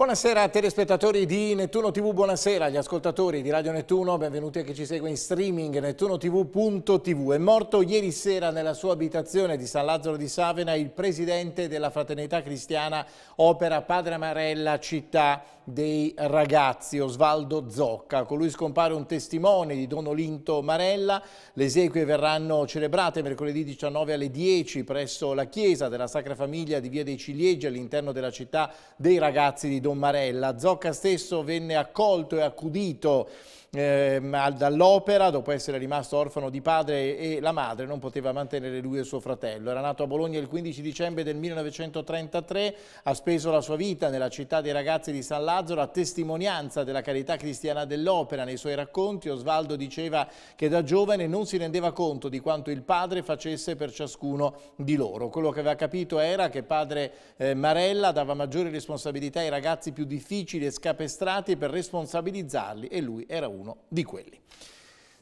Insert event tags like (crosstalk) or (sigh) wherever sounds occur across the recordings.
Buonasera telespettatori di Nettuno TV, buonasera agli ascoltatori di Radio Nettuno, benvenuti a chi ci segue in streaming nettunotv.tv. È morto ieri sera nella sua abitazione di San Lazzaro di Savena il presidente della Fraternità Cristiana Opera Padre Amarella Città dei Ragazzi, Osvaldo Zocca. Con lui scompare un testimone di Don Olinto Marella. Le esequie verranno celebrate mercoledì 19 alle 10 presso la chiesa della Sacra Famiglia di Via dei Ciliegi all'interno della Città dei Ragazzi di Don Don Marella. Zocca stesso venne accolto e accudito eh, dall'opera, dopo essere rimasto orfano di padre e la madre, non poteva mantenere lui e suo fratello. Era nato a Bologna il 15 dicembre del 1933, ha speso la sua vita nella città dei ragazzi di San Lazzaro a testimonianza della carità cristiana dell'opera. Nei suoi racconti Osvaldo diceva che da giovane non si rendeva conto di quanto il padre facesse per ciascuno di loro. Quello che aveva capito era che padre eh, Marella dava maggiori responsabilità ai ragazzi più difficili e scapestrati per responsabilizzarli e lui era uno uno di quelli.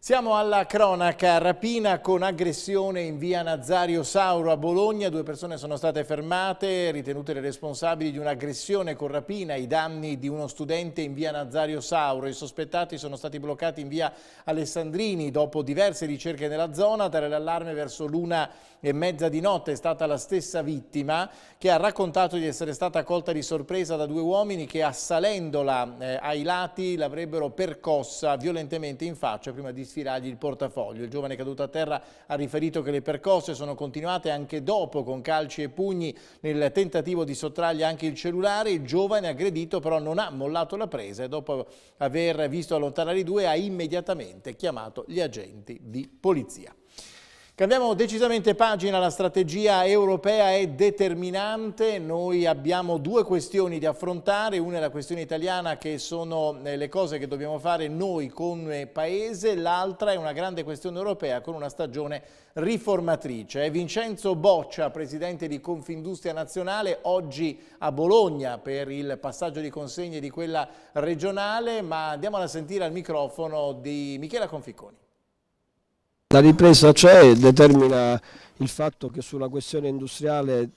Siamo alla cronaca, rapina con aggressione in via Nazario Sauro a Bologna, due persone sono state fermate, ritenute le responsabili di un'aggressione con rapina ai danni di uno studente in via Nazario Sauro. I sospettati sono stati bloccati in via Alessandrini dopo diverse ricerche nella zona, tale l'allarme verso l'una e mezza di notte è stata la stessa vittima che ha raccontato di essere stata colta di sorpresa da due uomini che assalendola eh, ai lati l'avrebbero percossa violentemente in faccia prima di sfiragli il portafoglio. Il giovane caduto a terra ha riferito che le percosse sono continuate anche dopo con calci e pugni nel tentativo di sottrargli anche il cellulare. Il giovane aggredito però non ha mollato la presa e dopo aver visto allontanare i due ha immediatamente chiamato gli agenti di polizia. Cambiamo decisamente pagina, la strategia europea è determinante, noi abbiamo due questioni da affrontare, una è la questione italiana che sono eh, le cose che dobbiamo fare noi come eh, paese, l'altra è una grande questione europea con una stagione riformatrice. È Vincenzo Boccia, presidente di Confindustria Nazionale, oggi a Bologna per il passaggio di consegne di quella regionale, ma andiamo a sentire al microfono di Michela Conficconi. La ripresa c'è e determina il fatto che sulla questione industriale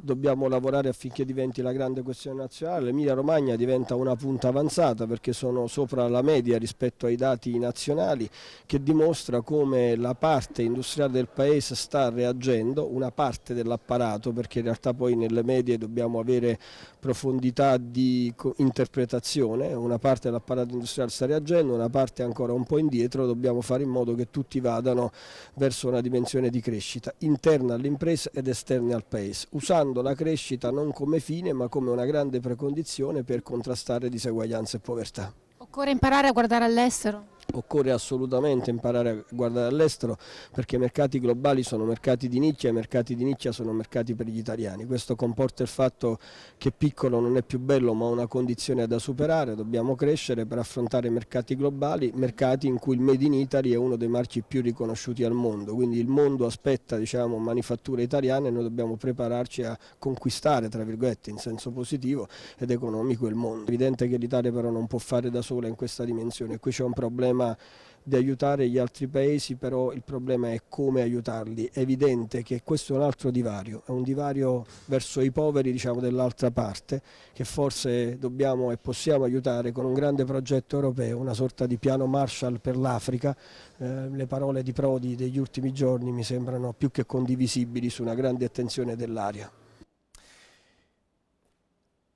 dobbiamo lavorare affinché diventi la grande questione nazionale. L'Emilia Romagna diventa una punta avanzata perché sono sopra la media rispetto ai dati nazionali che dimostra come la parte industriale del paese sta reagendo, una parte dell'apparato perché in realtà poi nelle medie dobbiamo avere profondità di interpretazione, una parte dell'apparato industriale sta reagendo, una parte ancora un po' indietro, dobbiamo fare in modo che tutti vadano verso una dimensione di crescita interna all'impresa ed esterna al paese. Usando considerando la crescita non come fine ma come una grande precondizione per contrastare diseguaglianze e povertà. Occorre imparare a guardare all'estero? occorre assolutamente imparare a guardare all'estero perché i mercati globali sono mercati di nicchia e i mercati di nicchia sono mercati per gli italiani. Questo comporta il fatto che piccolo non è più bello ma una condizione da superare, dobbiamo crescere per affrontare mercati globali, mercati in cui il Made in Italy è uno dei marchi più riconosciuti al mondo, quindi il mondo aspetta diciamo, manifatture italiane e noi dobbiamo prepararci a conquistare tra virgolette in senso positivo ed economico il mondo. È evidente che l'Italia però non può fare da sola in questa dimensione, qui c'è un problema problema di aiutare gli altri paesi, però il problema è come aiutarli. È evidente che questo è un altro divario, è un divario verso i poveri diciamo, dell'altra parte, che forse dobbiamo e possiamo aiutare con un grande progetto europeo, una sorta di piano Marshall per l'Africa. Eh, le parole di Prodi degli ultimi giorni mi sembrano più che condivisibili su una grande attenzione dell'area.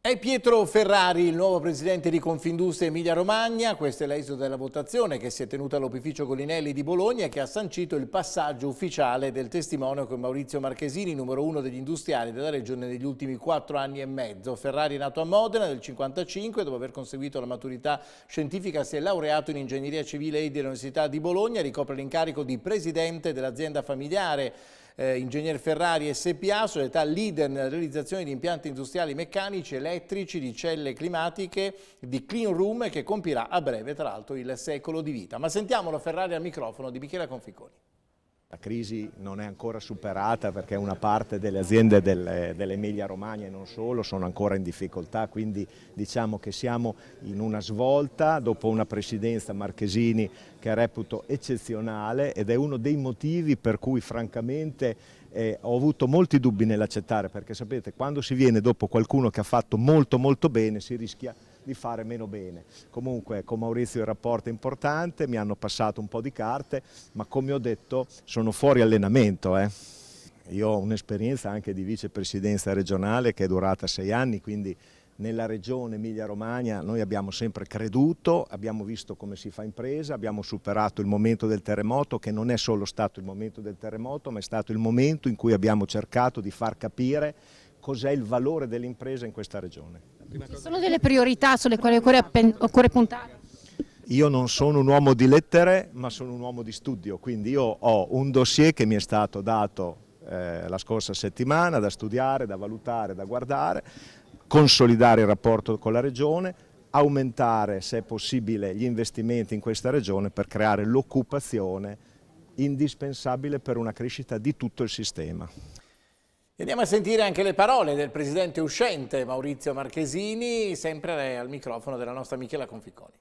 È Pietro Ferrari, il nuovo presidente di Confindustria Emilia Romagna. Questo è l'esito della votazione che si è tenuta all'Opificio Colinelli di Bologna che ha sancito il passaggio ufficiale del testimone con Maurizio Marchesini, numero uno degli industriali della regione negli ultimi quattro anni e mezzo. Ferrari è nato a Modena nel 1955 dopo aver conseguito la maturità scientifica si è laureato in ingegneria civile e dell'Università di Bologna. Ricopre l'incarico di presidente dell'azienda familiare eh, Ingegner Ferrari SPA, società leader nella realizzazione di impianti industriali meccanici, elettrici, di celle climatiche, di clean room che compirà a breve tra l'altro il secolo di vita. Ma sentiamolo Ferrari al microfono di Michela Conficoni. La crisi non è ancora superata perché una parte delle aziende dell'Emilia Romagna e non solo sono ancora in difficoltà, quindi diciamo che siamo in una svolta dopo una presidenza Marchesini che reputo eccezionale ed è uno dei motivi per cui francamente eh, ho avuto molti dubbi nell'accettare perché sapete quando si viene dopo qualcuno che ha fatto molto molto bene si rischia di di fare meno bene. Comunque con Maurizio il rapporto è importante, mi hanno passato un po' di carte, ma come ho detto sono fuori allenamento. Eh. Io ho un'esperienza anche di vicepresidenza regionale che è durata sei anni, quindi nella regione Emilia-Romagna noi abbiamo sempre creduto, abbiamo visto come si fa impresa, abbiamo superato il momento del terremoto che non è solo stato il momento del terremoto ma è stato il momento in cui abbiamo cercato di far capire cos'è il valore dell'impresa in questa regione. Ci sono delle priorità sulle quali occorre, occorre puntare? Io non sono un uomo di lettere, ma sono un uomo di studio, quindi io ho un dossier che mi è stato dato eh, la scorsa settimana da studiare, da valutare, da guardare, consolidare il rapporto con la Regione, aumentare se è possibile gli investimenti in questa Regione per creare l'occupazione indispensabile per una crescita di tutto il sistema. Andiamo a sentire anche le parole del presidente uscente Maurizio Marchesini, sempre al microfono della nostra Michela Conficconi.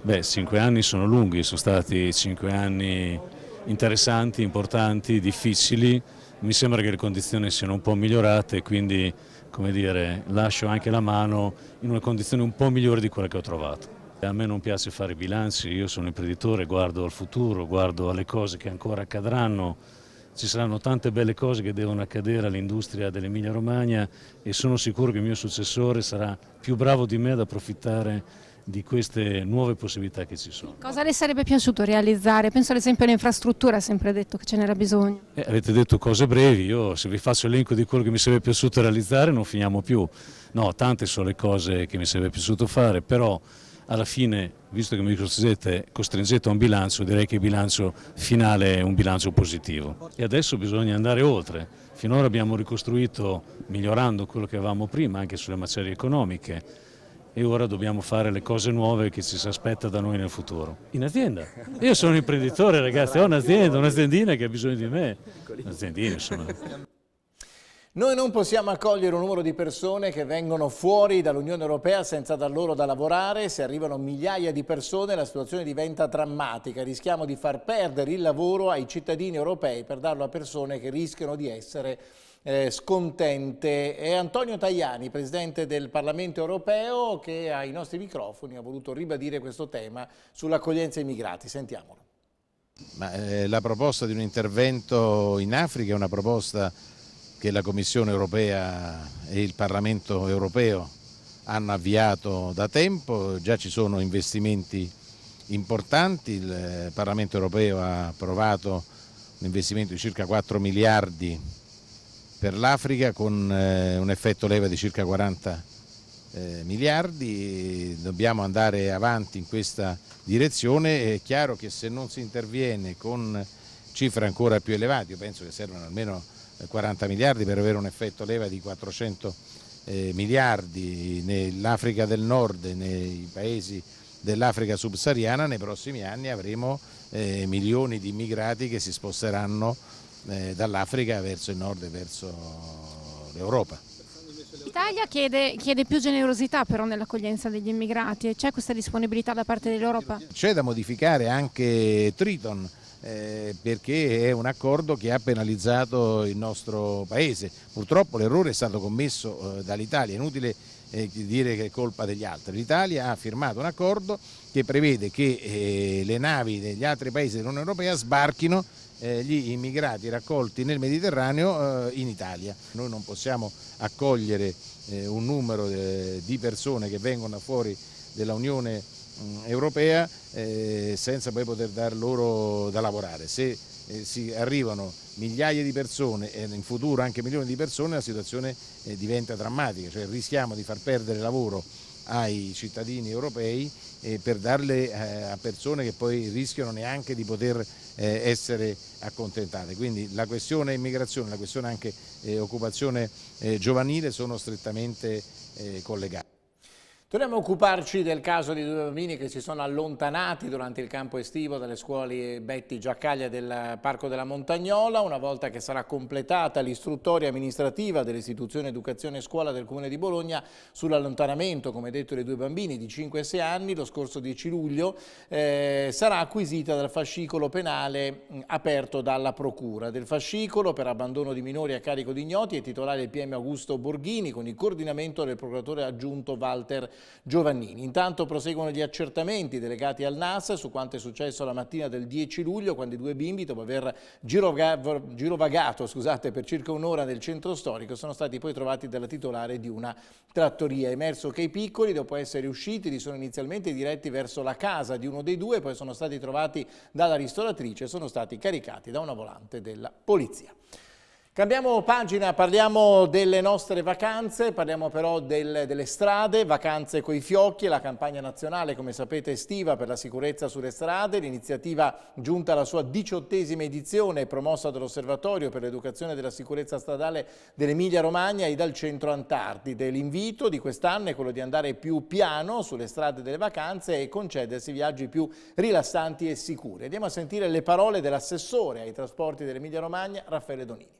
Beh, cinque anni sono lunghi, sono stati cinque anni interessanti, importanti, difficili. Mi sembra che le condizioni siano un po' migliorate, quindi come dire, lascio anche la mano in una condizione un po' migliore di quella che ho trovato. A me non piace fare bilanci, io sono imprenditore, guardo al futuro, guardo alle cose che ancora accadranno ci saranno tante belle cose che devono accadere all'industria dell'Emilia Romagna e sono sicuro che il mio successore sarà più bravo di me ad approfittare di queste nuove possibilità che ci sono. Cosa le sarebbe piaciuto realizzare? Penso ad esempio all'infrastruttura, ha sempre detto che ce n'era bisogno. Eh, avete detto cose brevi, io se vi faccio l'elenco di quello che mi sarebbe piaciuto realizzare non finiamo più. No, tante sono le cose che mi sarebbe piaciuto fare, però alla fine, visto che mi costringete a un bilancio, direi che il bilancio finale è un bilancio positivo. E adesso bisogna andare oltre. Finora abbiamo ricostruito, migliorando quello che avevamo prima, anche sulle macerie economiche, e ora dobbiamo fare le cose nuove che ci si aspetta da noi nel futuro. In azienda. Io sono un imprenditore, ragazzi, ho un'azienda, un'aziendina che ha bisogno di me. Un'aziendina, insomma. Noi non possiamo accogliere un numero di persone che vengono fuori dall'Unione Europea senza dar loro da lavorare. Se arrivano migliaia di persone la situazione diventa drammatica. Rischiamo di far perdere il lavoro ai cittadini europei per darlo a persone che rischiano di essere eh, scontente. È Antonio Tajani, Presidente del Parlamento Europeo, che ai nostri microfoni ha voluto ribadire questo tema sull'accoglienza ai migrati. Sentiamolo. Ma, eh, la proposta di un intervento in Africa è una proposta che la Commissione europea e il Parlamento europeo hanno avviato da tempo, già ci sono investimenti importanti, il eh, Parlamento europeo ha approvato un investimento di circa 4 miliardi per l'Africa con eh, un effetto leva di circa 40 eh, miliardi, dobbiamo andare avanti in questa direzione, è chiaro che se non si interviene con cifre ancora più elevate, io penso che servono almeno 40 miliardi per avere un effetto leva di 400 eh, miliardi nell'Africa del Nord e nei paesi dell'Africa subsahariana, nei prossimi anni avremo eh, milioni di immigrati che si sposteranno eh, dall'Africa verso il nord e verso l'Europa. L'Italia chiede, chiede, più generosità però nell'accoglienza degli immigrati, e c'è questa disponibilità da parte dell'Europa? C'è da modificare anche Triton, eh, perché è un accordo che ha penalizzato il nostro Paese. Purtroppo l'errore è stato commesso eh, dall'Italia, è inutile eh, dire che è colpa degli altri. L'Italia ha firmato un accordo che prevede che eh, le navi degli altri Paesi dell'Unione Europea sbarchino eh, gli immigrati raccolti nel Mediterraneo eh, in Italia. Noi non possiamo accogliere un numero di persone che vengono fuori dell'Unione Europea eh, europea eh, senza poi poter dar loro da lavorare. Se eh, si arrivano migliaia di persone e in futuro anche milioni di persone la situazione diventa drammatica, cioè rischiamo di far perdere lavoro ai cittadini europei per darle a persone che poi rischiano neanche di poter essere accontentate. Quindi la questione immigrazione, la questione anche occupazione giovanile sono strettamente collegate. Torniamo a occuparci del caso di due bambini che si sono allontanati durante il campo estivo dalle scuole Betti Giaccaglia del Parco della Montagnola. Una volta che sarà completata l'istruttoria amministrativa dell'istituzione Educazione e Scuola del Comune di Bologna sull'allontanamento, come detto, dei due bambini di 5 e 6 anni lo scorso 10 luglio, eh, sarà acquisita dal fascicolo penale aperto dalla Procura. Del fascicolo per abbandono di minori a carico di ignoti è titolare il PM Augusto Borghini con il coordinamento del procuratore aggiunto Walter Giovannini. Intanto proseguono gli accertamenti delegati al NAS su quanto è successo la mattina del 10 luglio quando i due bimbi, dopo aver girovagato scusate, per circa un'ora nel centro storico, sono stati poi trovati dalla titolare di una trattoria. È emerso che i piccoli, dopo essere usciti, li sono inizialmente diretti verso la casa di uno dei due, poi sono stati trovati dalla ristoratrice e sono stati caricati da una volante della polizia. Cambiamo pagina, parliamo delle nostre vacanze, parliamo però del, delle strade, vacanze coi fiocchi, la campagna nazionale come sapete estiva per la sicurezza sulle strade, l'iniziativa giunta alla sua diciottesima edizione promossa dall'Osservatorio per l'educazione della sicurezza stradale dell'Emilia Romagna e dal Centro Antartide. L'invito di quest'anno è quello di andare più piano sulle strade delle vacanze e concedersi viaggi più rilassanti e sicuri. Andiamo a sentire le parole dell'assessore ai trasporti dell'Emilia Romagna, Raffaele Donini.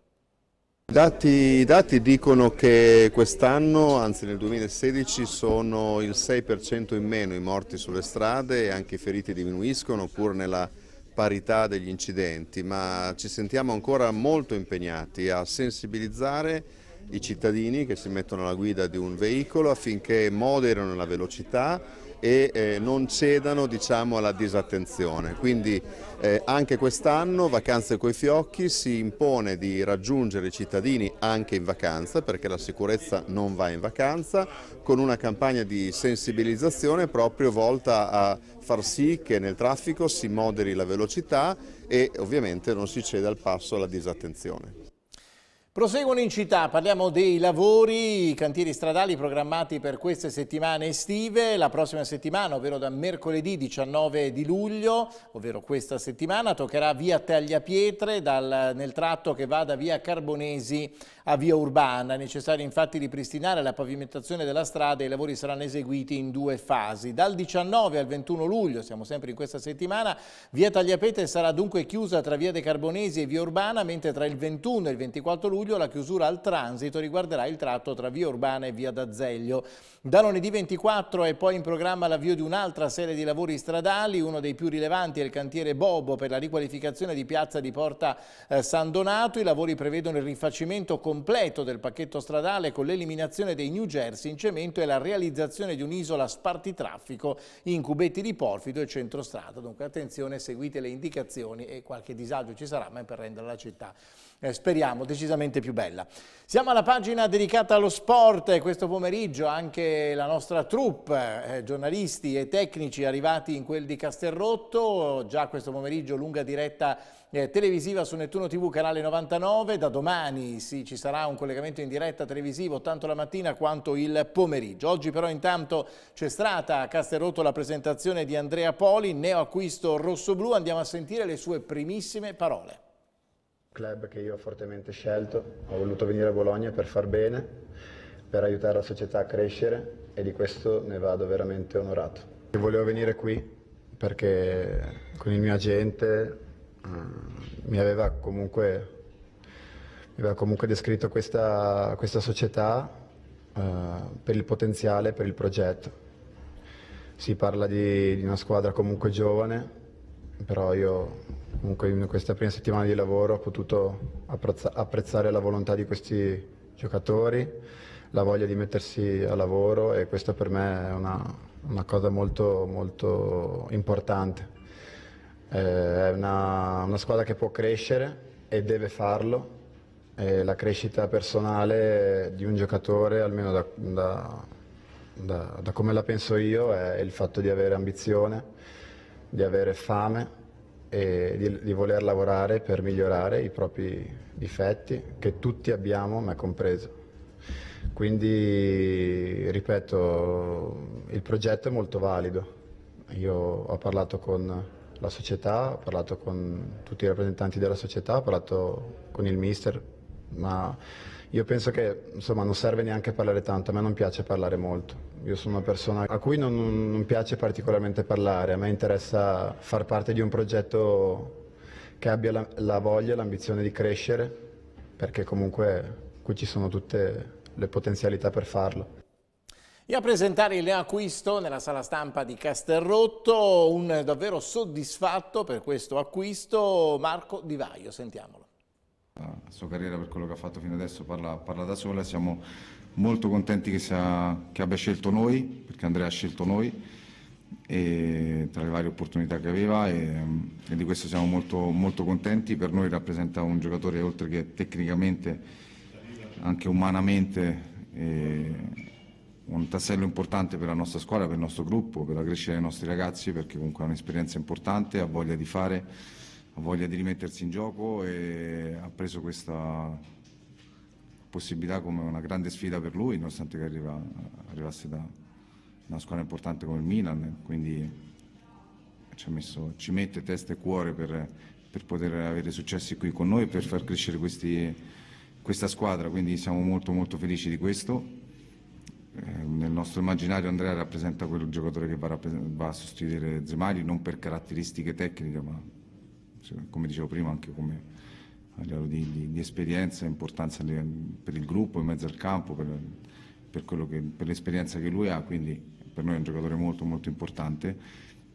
I dati, I dati, dicono che quest'anno, anzi nel 2016, sono il 6% in meno i morti sulle strade e anche i feriti diminuiscono pur nella parità degli incidenti, ma ci sentiamo ancora molto impegnati a sensibilizzare i cittadini che si mettono alla guida di un veicolo affinché moderino la velocità e eh, non cedano diciamo, alla disattenzione. Quindi eh, anche quest'anno Vacanze coi Fiocchi si impone di raggiungere i cittadini anche in vacanza perché la sicurezza non va in vacanza con una campagna di sensibilizzazione proprio volta a far sì che nel traffico si moderi la velocità e ovviamente non si ceda al passo alla disattenzione. Proseguono in città, parliamo dei lavori, i cantieri stradali programmati per queste settimane estive, la prossima settimana, ovvero da mercoledì 19 di luglio, ovvero questa settimana, toccherà via Tagliapietre dal, nel tratto che va da via Carbonesi a via Urbana. È necessario infatti ripristinare la pavimentazione della strada e i lavori saranno eseguiti in due fasi. Dal 19 al 21 luglio, siamo sempre in questa settimana, via Tagliapietre sarà dunque chiusa tra via De Carbonesi e via Urbana, mentre tra il 21 e il 24 luglio luglio la chiusura al transito riguarderà il tratto tra Via Urbana e Via d'Azeglio. Da lunedì 24 è poi in programma l'avvio di un'altra serie di lavori stradali, uno dei più rilevanti è il cantiere Bobo per la riqualificazione di Piazza di Porta eh, San Donato. I lavori prevedono il rifacimento completo del pacchetto stradale con l'eliminazione dei New Jersey in cemento e la realizzazione di un'isola spartitraffico in cubetti di porfido e centrostrada. Dunque attenzione, seguite le indicazioni e qualche disagio ci sarà, ma è per rendere la città eh, speriamo, decisamente più bella. Siamo alla pagina dedicata allo sport, eh, questo pomeriggio anche la nostra troupe, eh, giornalisti e tecnici arrivati in quel di Casterrotto, già questo pomeriggio lunga diretta eh, televisiva su Nettuno TV canale 99, da domani sì, ci sarà un collegamento in diretta televisivo tanto la mattina quanto il pomeriggio. Oggi però intanto c'è stata a Casterrotto la presentazione di Andrea Poli, neo acquisto rosso-blu, andiamo a sentire le sue primissime parole club che io ho fortemente scelto, ho voluto venire a Bologna per far bene, per aiutare la società a crescere e di questo ne vado veramente onorato. Volevo venire qui perché con il mio agente uh, mi, aveva comunque, mi, aveva comunque, descritto questa, questa società uh, per il potenziale, per il progetto. Si parla di, di una squadra comunque giovane, però io comunque in questa prima settimana di lavoro ho potuto apprezzare la volontà di questi giocatori, la voglia di mettersi a lavoro e questa per me è una, una cosa molto, molto importante. Eh, è una, una, squadra che può crescere e deve farlo. E la crescita personale di un giocatore, almeno da, da, da, da come la penso io, è il fatto di avere ambizione di avere fame e di, di, voler lavorare per migliorare i propri difetti che tutti abbiamo, me compreso. Quindi, ripeto, il progetto è molto valido. Io ho parlato con la società, ho parlato con tutti i rappresentanti della società, ho parlato con il mister, ma io penso che insomma, non serve neanche parlare tanto, a me non piace parlare molto. Io sono una persona a cui non, non piace particolarmente parlare, a me interessa far parte di un progetto che abbia la, la voglia e l'ambizione di crescere, perché comunque qui ci sono tutte le potenzialità per farlo. E a presentare il acquisto nella sala stampa di Castelrotto, un davvero soddisfatto per questo acquisto, Marco Di Vaio, sentiamolo. La sua carriera per quello che ha fatto fino adesso parla, parla da sola, siamo molto contenti che, sia, che, abbia scelto noi, perché Andrea ha scelto noi e, tra le varie opportunità che aveva e, e di questo siamo molto, molto contenti, per noi rappresenta un giocatore oltre che tecnicamente, anche umanamente, e, un tassello importante per la nostra squadra, per il nostro gruppo, per la crescita dei nostri ragazzi, perché comunque ha un'esperienza importante, ha voglia di fare voglia di rimettersi in gioco e ha preso questa possibilità come una grande sfida per lui, nonostante che arriva, arrivasse da una squadra importante come il Milan, quindi ci, messo, ci mette testa e cuore per, per, poter avere successi qui con noi e per far crescere questi, questa squadra, quindi siamo molto molto felici di questo. Eh, nel nostro immaginario Andrea rappresenta quel giocatore che va, va a sostituire Zemari non per caratteristiche tecniche ma cioè, come dicevo prima, anche come a livello di, di, di esperienza e importanza per il gruppo, in mezzo al campo, per, per, che, per l'esperienza che lui ha, quindi per noi è un giocatore molto molto importante.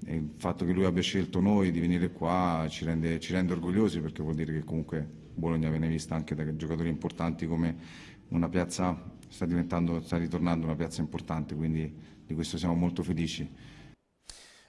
E il fatto che lui abbia scelto noi di venire qua ci rende, ci rende, orgogliosi perché vuol dire che comunque Bologna viene vista anche da giocatori importanti come una piazza sta, diventando, sta ritornando una piazza importante, quindi di questo siamo molto felici.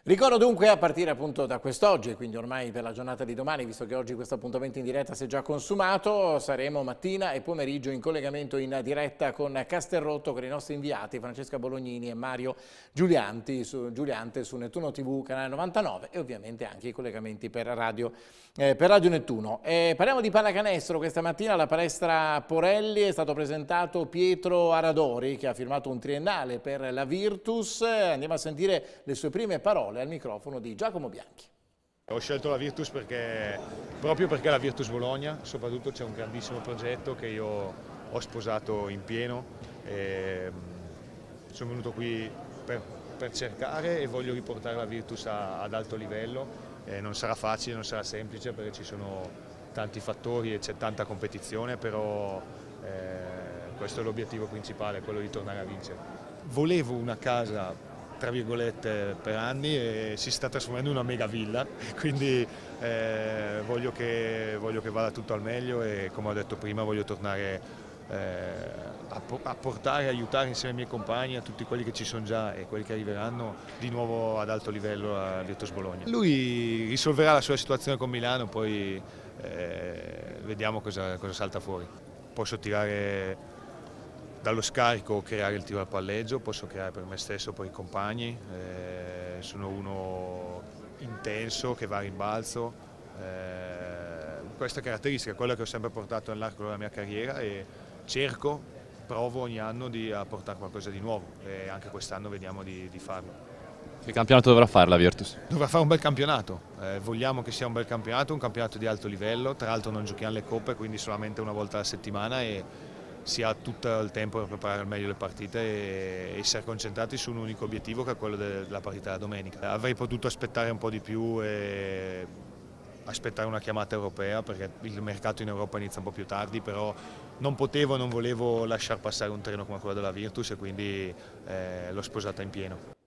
Ricordo dunque a partire appunto da quest'oggi e quindi ormai per la giornata di domani, visto che oggi questo appuntamento in diretta si è già consumato, saremo mattina e pomeriggio in collegamento in diretta con Casterrotto con i nostri inviati Francesca Bolognini e Mario Giulianti su, Giuliante su Nettuno TV canale 99 e ovviamente anche i collegamenti per Radio, eh, per radio Nettuno. E eh, parliamo di pallacanestro, questa mattina alla palestra Porelli è stato presentato Pietro Aradori che ha firmato un triennale per la Virtus, andiamo a sentire le sue prime parole parole al microfono di Giacomo Bianchi. Ho scelto la Virtus perché, proprio perché la Virtus Bologna, soprattutto c'è un grandissimo progetto che io ho sposato in pieno. Mm, sono venuto qui per, per, cercare e voglio riportare la Virtus a, ad alto livello. Eh, non sarà facile, non sarà semplice perché ci sono tanti fattori e c'è tanta competizione, però eh, questo è l'obiettivo principale, quello di tornare a vincere. Volevo una casa tra virgolette per anni e si sta trasformando in una mega villa, (laughs) quindi eh, voglio, che, voglio, che, vada tutto al meglio e come ho detto prima voglio tornare eh, a, a, portare, aiutare insieme ai miei compagni, a tutti quelli che ci sono già e quelli che arriveranno di nuovo ad alto livello a Virtus Bologna. Lui risolverà la sua situazione con Milano, poi eh, vediamo cosa, cosa salta fuori. Posso tirare dallo scarico creare il tiro al palleggio, posso creare per me stesso, per i compagni, eh, sono uno intenso che va a rimbalzo, eh, questa caratteristica è quella che ho sempre portato nell'arco della mia carriera e cerco, provo ogni anno di portare qualcosa di nuovo e anche quest'anno vediamo di, di, farlo. Che campionato dovrà fare la Virtus? Dovrà fare un bel campionato, eh, vogliamo che sia un bel campionato, un campionato di alto livello, tra l'altro non giochiamo le coppe quindi solamente una volta alla settimana e si ha tutto il tempo per preparare al meglio le partite e essere concentrati su un unico obiettivo che è quello della partita della domenica. Avrei potuto aspettare un po' di più e aspettare una chiamata europea perché il mercato in Europa inizia un po' più tardi, però non potevo, non volevo lasciare passare un treno come quello della Virtus e quindi eh, l'ho sposata in pieno.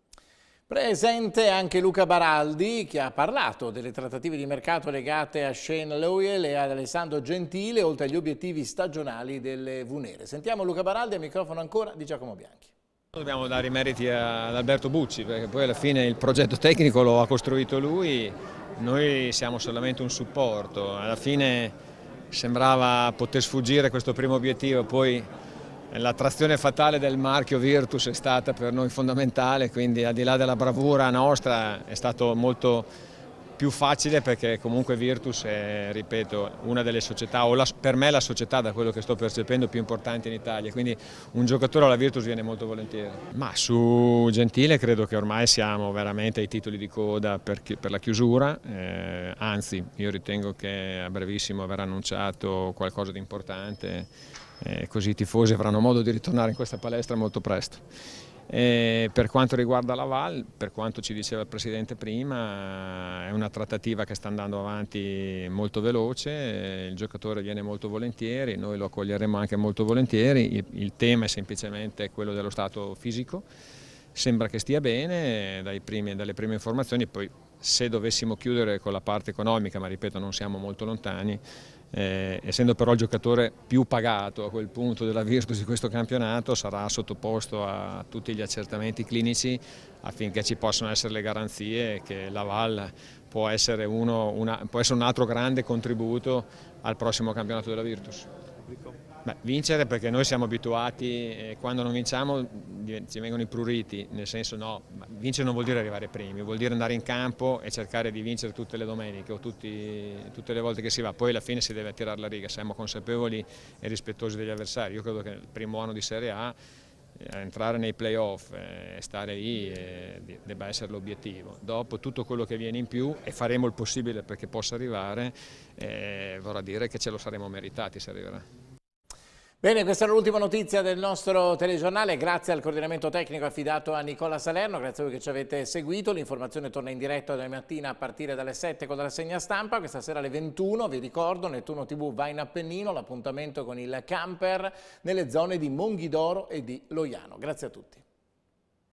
Presente anche Luca Baraldi che ha parlato delle trattative di mercato legate a Shane Lowell e ad Alessandro Gentile oltre agli obiettivi stagionali delle Vunere. Sentiamo Luca Baraldi al microfono ancora di Giacomo Bianchi. Dobbiamo dare i meriti ad Alberto Bucci perché poi alla fine il progetto tecnico lo ha costruito lui, noi siamo solamente un supporto, alla fine sembrava poter sfuggire questo primo obiettivo, poi eh, la trazione fatale del marchio Virtus è stata per noi fondamentale, quindi al di là della bravura nostra è stato molto più facile perché comunque Virtus è, ripeto, una delle società, o la, per me la società da quello che sto percependo più importante in Italia, quindi un giocatore alla Virtus viene molto volentieri. Ma su Gentile credo che ormai siamo veramente ai titoli di coda per, per la chiusura, eh, anzi io ritengo che a brevissimo verrà annunciato qualcosa di importante eh, così i tifosi avranno modo di ritornare in questa palestra molto presto. E per quanto riguarda la Val, per quanto ci diceva il Presidente prima, è una trattativa che sta andando avanti molto veloce, il giocatore viene molto volentieri, noi lo accoglieremo anche molto volentieri, il, il tema è semplicemente quello dello stato fisico, sembra che stia bene primi, dalle prime informazioni, poi se dovessimo chiudere con la parte economica, ma ripeto non siamo molto lontani, eh, essendo però il giocatore più pagato a quel punto della Virtus di questo campionato sarà sottoposto a tutti gli accertamenti clinici affinché ci possano essere le garanzie che la Val può essere, uno, una, può essere un altro grande contributo al prossimo campionato della Virtus. Beh, vincere perché noi siamo abituati, eh, quando non vinciamo ci vengono i pruriti, nel senso no, vincere non vuol dire arrivare primi, vuol dire andare in campo e cercare di vincere tutte le domeniche o tutti, tutte le volte che si va, poi alla fine si deve tirare la riga, siamo consapevoli e rispettosi degli avversari, io credo che il primo anno di Serie A eh, entrare nei playoff eh, e stare lì eh, debba essere l'obiettivo. Dopo tutto quello che viene in più e faremo il possibile perché possa arrivare, eh, vorrà dire che ce lo saremo meritati se arriverà. Bene, questa era l'ultima notizia del nostro telegiornale, grazie al coordinamento tecnico affidato a Nicola Salerno, grazie a voi che ci avete seguito, l'informazione torna in diretta domani mattina a partire dalle 7 con la rassegna stampa, questa sera alle 21, vi ricordo, Nettuno TV va in Appennino, l'appuntamento con il camper nelle zone di Monghidoro e di Loiano. Grazie a tutti.